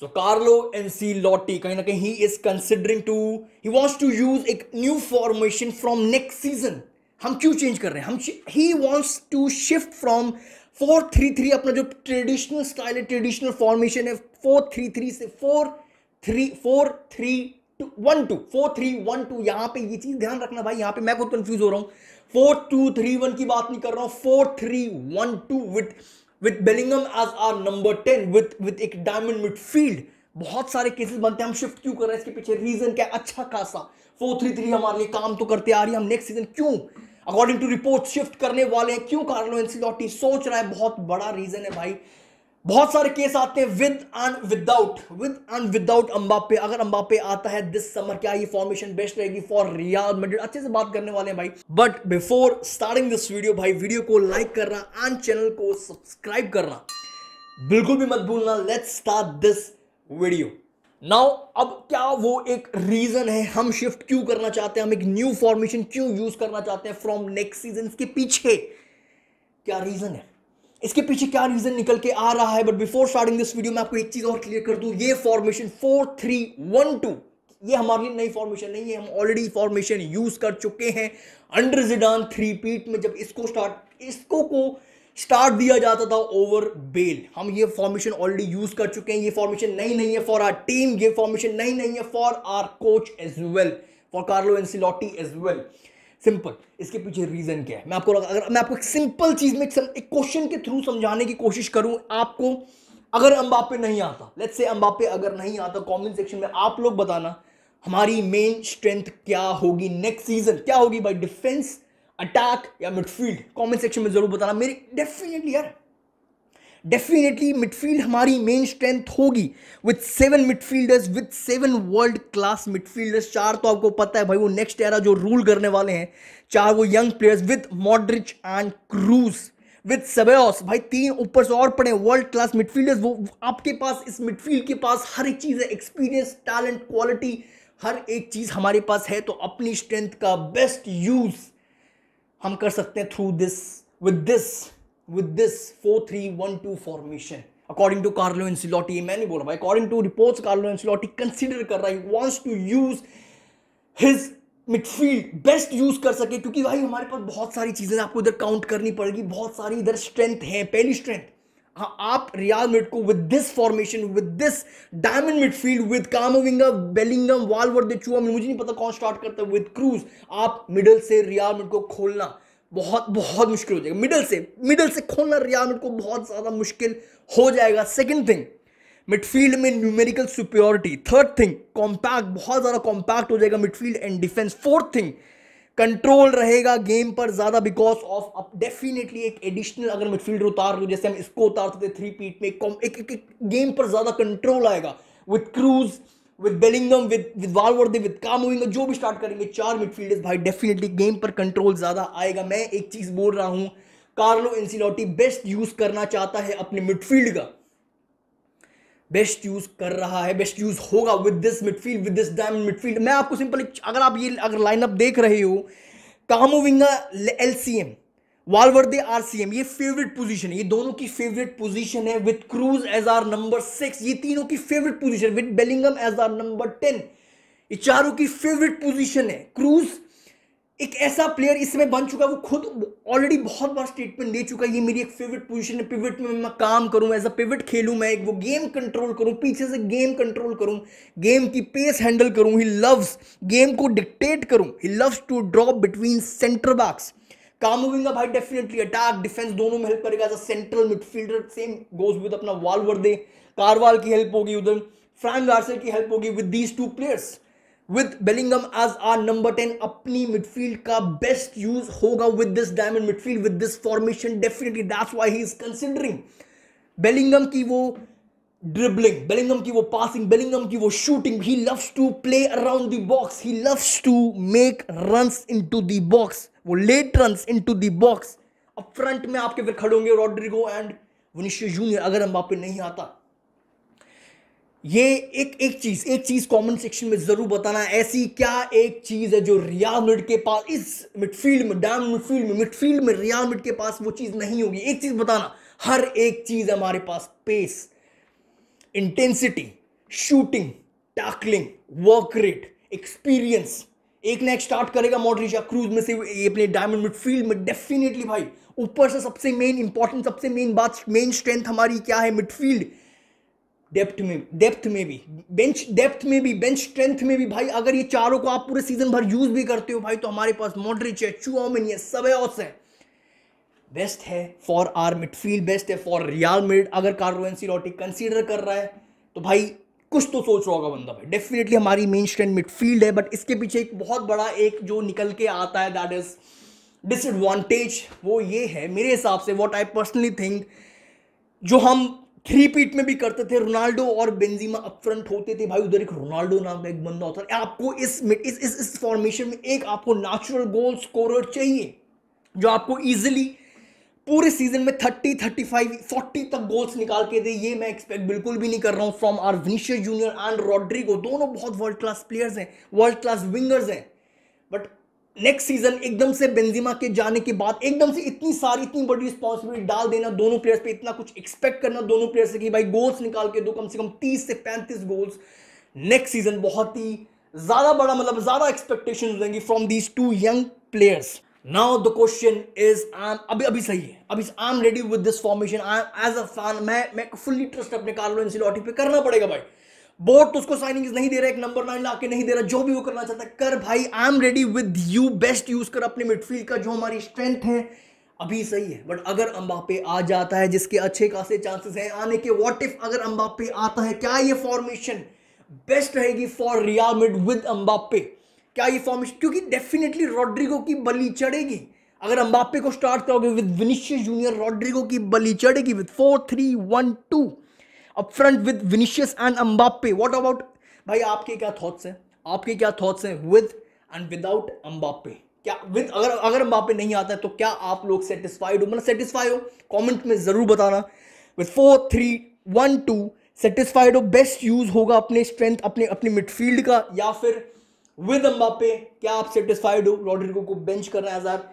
So So Carlo Ancelotti kind of he is considering to he wants to use एक new formation from next season हम क्यों change कर रहे हैं हम he wants to shift from four three three अपना जो traditional style है ट्रेडिशनल फॉर्मेशन है फोर थ्री थ्री से four three four three two one two four three one two यहाँ पे ये चीज़ ध्यान रखना भाई यहाँ पे मैं खुद कंफ्यूज हो रहा हूँ फोर टू थ्री वन की बात नहीं कर रहा हूँ four three one two with with Bellingham as our number ten with with एक डायमंड मिडफील्ड बहुत सारे केसेस बनते हैं हम शिफ्ट क्यों कर रहे हैं इसके पीछे रीजन क्या अच्छा खासा फोर थ्री थ्री हमारे लिए काम तो करते आ रही है हम नेक्स्ट सीजन क्यों अकॉर्डिंग टू रिपोर्ट शिफ्ट करने वाले हैं क्यों कार्लो एनसीलॉटी सोच रहा है बहुत बड़ा रीजन है भाई बहुत सारे केस आते हैं with and without with and without Mbappe अगर अंबापे आता है दिस समर क्या ये फॉर्मेशन बेस्ट रहेगी फॉर रियाल मेड्रिड अच्छे से बात करने वाले हैं भाई but before starting this video भाई वीडियो को लाइक करना एंड चैनल को सब्सक्राइब करना बिल्कुल भी मत भूलना let's start this video now अब क्या वो एक रीजन है हम शिफ्ट क्यों करना चाहते हैं हम एक न्यू फॉर्मेशन क्यों यूज करना चाहते हैं फ्रॉम नेक्स्ट सीजन के पीछे क्या रीजन है इसके पीछे क्या रीजन निकल के आ रहा है but before starting this video मैं आपको एक चीज और क्लियर कर दूं ये formation four three one two ये हमारे लिए नई फॉर्मेशन नहीं है हम ऑलरेडी फॉर्मेशन यूज कर चुके हैं अंडर जिडान थ्री पीट में जब इसको स्टार्ट इसको को स्टार्ट दिया जाता था ओवर बेल हम ये फॉर्मेशन ऑलरेडी यूज कर चुके हैं ये फॉर्मेशन नई नहीं है फॉर आर टीम ये फॉर्मेशन नहीं नहीं है for our coach as well for Carlo Ancelotti as well simple इसके पीछे रीज़न क्या है मैं आपको अगर मैं आपको एक सिंपल चीज़ में एक क्वेश्चन के थ्रू समझाने की कोशिश करूं आपको अगर अम्बापे नहीं आता लेट्स से अम्बापे अगर नहीं आता कमेंट सेक्शन में आप लोग बताना हमारी मेन स्ट्रेंथ क्या होगी नेक्स्ट सीजन क्या होगी बाई डिफेंस अटैक या मिडफील्ड कमेंट सेक्शन में जरूर बताना मेरी डेफिनेटली यार डेफिनेटली मिडफील्ड हमारी मेन स्ट्रेंथ होगी with seven midfielders with seven world class midfielders चार तो आपको पता है भाई वो नेक्स्ट एरा जो रूल करने वाले हैं चार वो young players with Modric and Kroos with सबेस भाई तीन ऊपर से और पड़े वर्ल्ड क्लास मिडफील्डर्स वो आपके पास इस मिडफील्ड के पास हर एक चीज़ है एक्सपीरियंस टैलेंट क्वालिटी हर एक चीज़ हमारे पास है तो अपनी स्ट्रेंथ का बेस्ट यूज़ हम कर सकते हैं through this with this with this 4312 formation. According to Carlo Ancelotti, many नहीं बोल रहा भाई according to reports Carlo Ancelotti consider कर रहा है wants to midfield best use कर सके क्योंकि भाई हमारे पास बहुत सारी चीजें आपको इधर काउंट करनी पड़ेगी बहुत सारी इधर स्ट्रेंथ है पहली स्ट्रेंथ हाँ, आप रियाल मिड को with this formation with this diamond midfield with Camavinga Bellingham Valverde चुआ मुझे नहीं पता कौन स्टार्ट करता है विद क्रूज आप मिडल से रियाल मिड को खोलना बहुत बहुत मुश्किल हो जाएगा मिडल से मिडल से खोलना रिया मेड को बहुत ज़्यादा मुश्किल हो जाएगा सेकेंड थिंग मिडफील्ड में numerical superiority third thing compact बहुत ज़्यादा कॉम्पैक्ट हो जाएगा midfield and defence fourth thing control रहेगा गेम पर ज़्यादा बिकॉज ऑफ अब डेफिनेटली एक एडिशनल अगर मिडफील्डर उतार दो जैसे हम इसको उतारते थे थ्री पीट में एक, एक, एक, एक गेम पर ज़्यादा कंट्रोल आएगा with Kroos with Bellingham with with Valverde with काम कामोइंग जो भी स्टार्ट करेंगे चार मिडफील्डर्स भाई डेफिनेटली गेम पर कंट्रोल ज़्यादा आएगा मैं एक चीज़ बोल रहा हूं कार्लो एंसिलोटी बेस्ट यूज़ करना चाहता है अपने मिडफील्ड का बेस्ट यूज़ कर रहा है बेस्ट यूज़ होगा with this midfield with this diamond midfield मैं आपको सिंपल अगर आप ये अगर लाइनअप देख रहे हो Camavinga L C M Valverde RCM ये फेवरेट पोजीशन है ये दोनों की फेवरेट पोजीशन है with Kroos as our number six ये तीनों की favourite position with Bellingham as our number ten ये चारों की फेवरेट पोजीशन है क्रूज एक ऐसा प्लेयर इसमें बन चुका है वो खुद ऑलरेडी बहुत बार स्टेटमेंट दे चुका है ये मेरी एक फेवरेट पोजीशन है पिवट में मैं काम करूं एज अ पिवट खेलूं मैं एक वो गेम कंट्रोल करूं पीछे से गेम कंट्रोल करूं गेम की पेस हैंडल करूं ही लव्स गेम को डिक्टेट करूं he loves to drop between centre backs Camavinga भाई डेफिनेटली अटैक डिफेंस दोनों में हेल्प करेगा as a central midfielder same goes with अपना वर्दे कारवाल की हेल्प होगी उधर फ्रैंक गार्सल की हेल्प होगी with these two players with Bellingham as our number ten अपनी मिडफील्ड का बेस्ट यूज होगा with this diamond midfield with this formation definitely that's why he is considering Bellingham की वो ड्रिबलिंग बेलिंगम की वो passing Bellingham की वो shooting he loves to play around the box he loves to make run into the box वो late run into the box अब front में आपके फिर खड़े होंगे रॉड्रिगो एंड विनिशियो जूनियर अगर हम पे नहीं आता ये एक एक चीज एक चीज कमेंट सेक्शन में जरूर बताना ऐसी क्या एक चीज है जो रियाल मिड के पास इस मिडफील्ड में डैम मिडफील्ड में मिडफील्ड में रियाल मिड के पास वो चीज नहीं होगी एक चीज बताना हर एक चीज हमारे पास pace intensity shooting tackling work rate experience एक ना एक स्टार्ट करेगा मॉडरिच या क्रूज में से अपने डायमंड मिडफील्ड में डेफिनेटली भाई ऊपर से सबसे मेन इंपॉर्टेंट सबसे मेन बात मेन स्ट्रेंथ हमारी क्या है मिडफील्ड डेप्थ में डेप्थ में भी बेंच डेप्थ में भी बेंच स्ट्रेंथ में भी भाई अगर ये चारों को आप पूरे सीजन भर यूज भी करते हो भाई तो हमारे पास मॉडरिच है चुआमिन है सबेस है बेस्ट है फॉर आर मिडफील्ड बेस्ट है फॉर रियाल मिड अगर कार्लो एनसी रोटी कंसिडर कर रहा है तो भाई कुछ तो सोच रहा होगा बंदा भाई डेफिनेटली हमारी मेन स्ट्रेंथ मिडफील्ड है बट इसके पीछे एक बहुत बड़ा एक जो निकल के आता है दैट इज डिसएडवांटेज वो ये है मेरे हिसाब से वॉट आई पर्सनली थिंक जो हम थ्री पीट में भी करते थे रोनाल्डो और बेंजीमा अपफ्रंट होते थे भाई उधर एक रोनाल्डो नाम का एक बंदा होता है आपको इस इस इस, फॉर्मेशन में एक आपको नेचुरल गोल स्कोरर चाहिए जो आपको इजिली पूरे सीजन में 30, 35, 40 तक गोल्स निकाल के दे ये मैं एक्सपेक्ट बिल्कुल भी नहीं कर रहा हूँ from our Vinicius Junior and Rodrygo दोनों बहुत वर्ल्ड क्लास प्लेयर्स हैं वर्ल्ड क्लास विंगर्स हैं बट नेक्स्ट सीजन एकदम से बेंजिमा के जाने के बाद एकदम से इतनी सारी इतनी बड़ी रिस्पॉन्सिबिलिटी डाल देना दोनों प्लेयर्स पे इतना कुछ एक्सपेक्ट करना दोनों प्लेयर्स से कि भाई गोल्स निकाल के दो कम से कम तीस से पैंतीस गोल्स नेक्स्ट सीजन बहुत ही ज़्यादा बड़ा मतलब ज़्यादा एक्सपेक्टेशन रहेंगी from these two young players now the question is I am अभी अभी सही है अभी I am ready with this formation I as a fan मैं मैं फुल्ली ट्रस्ट अपने कार्लो एनसीलॉटी पे करना पड़ेगा भाई बोर्ड तो उसको साइनिंग नहीं दे रहा एक नंबर नाइन लाके नहीं दे रहा जो भी वो करना चाहता है कर भाई I am ready with you best use कर अपने मिडफील्ड का जो हमारी स्ट्रेंथ है अभी सही है बट अगर अंबापे आ जाता है जिसके अच्छे खासे चांसेस हैं आने के व्हाट इफ अगर अंबापे आता है क्या ये फॉर्मेशन बेस्ट रहेगी for Real Madrid with Mbappe क्या ये फॉर्मेशन क्योंकि डेफिनेटली रॉड्रिगो की बलि चढ़ेगी अगर अम्बापे को स्टार्ट करोगे विद विनिशियस जूनियर रॉड्रिगो की बलि चढ़ेगी with four three one two up front with Vinicius and Mbappe what about भाई आपके क्या थॉट्स हैं आपके क्या थॉट्स हैं विद एंड विदाउट अम्बापे क्या विद अगर अगर अम्बापे नहीं आता है तो क्या आप लोग सेटिस्फाइड हो मतलब सेटिस्फाई हो कमेंट में ज़रूर बताना with four three one two satisfied हो बेस्ट यूज़ होगा अपने स्ट्रेंथ अपने अपने मिडफील्ड का या फिर विद अम्बापे क्या आप सेटिस्फाइड हो रॉड्रिगो को बेंच करना है हजार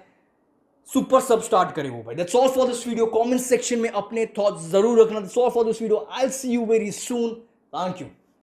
सुपर सब स्टार्ट करें वो भाई that's all for this video comment section में अपने थॉट्स जरूर रखना that's all for this video I see you very soon thank you